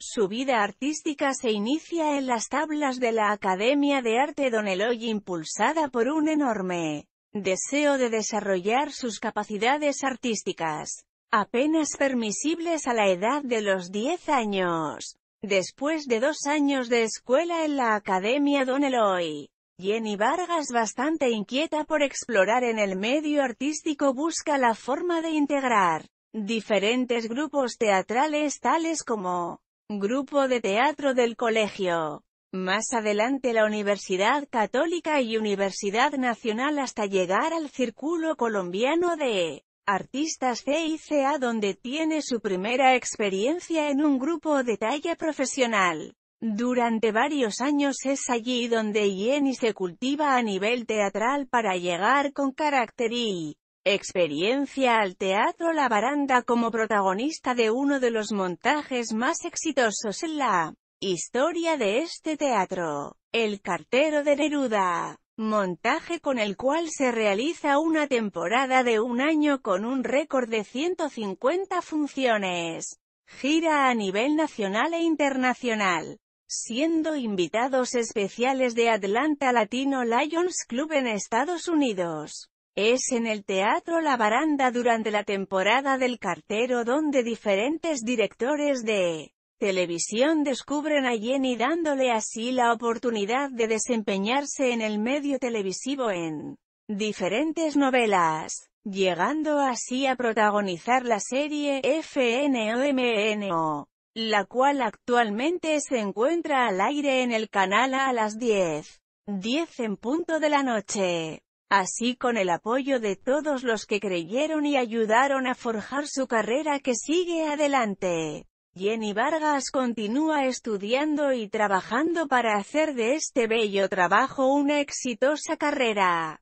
Su vida artística se inicia en las tablas de la Academia de Arte Eloy, impulsada por un enorme deseo de desarrollar sus capacidades artísticas, apenas permisibles a la edad de los 10 años. Después de dos años de escuela en la Academia Don Eloy, Jenny Vargas bastante inquieta por explorar en el medio artístico busca la forma de integrar diferentes grupos teatrales tales como Grupo de Teatro del Colegio. Más adelante la Universidad Católica y Universidad Nacional hasta llegar al Círculo Colombiano de Artistas CICA donde tiene su primera experiencia en un grupo de talla profesional. Durante varios años es allí donde Ieni se cultiva a nivel teatral para llegar con carácter y experiencia al Teatro La Baranda como protagonista de uno de los montajes más exitosos en la historia de este teatro, El cartero de Neruda, montaje con el cual se realiza una temporada de un año con un récord de 150 funciones, gira a nivel nacional e internacional siendo invitados especiales de Atlanta Latino Lions Club en Estados Unidos. Es en el Teatro La Baranda durante la temporada del cartero donde diferentes directores de televisión descubren a Jenny dándole así la oportunidad de desempeñarse en el medio televisivo en diferentes novelas, llegando así a protagonizar la serie FNOMNO, la cual actualmente se encuentra al aire en el canal a las 10. 10 en punto de la noche así con el apoyo de todos los que creyeron y ayudaron a forjar su carrera que sigue adelante. Jenny Vargas continúa estudiando y trabajando para hacer de este bello trabajo una exitosa carrera.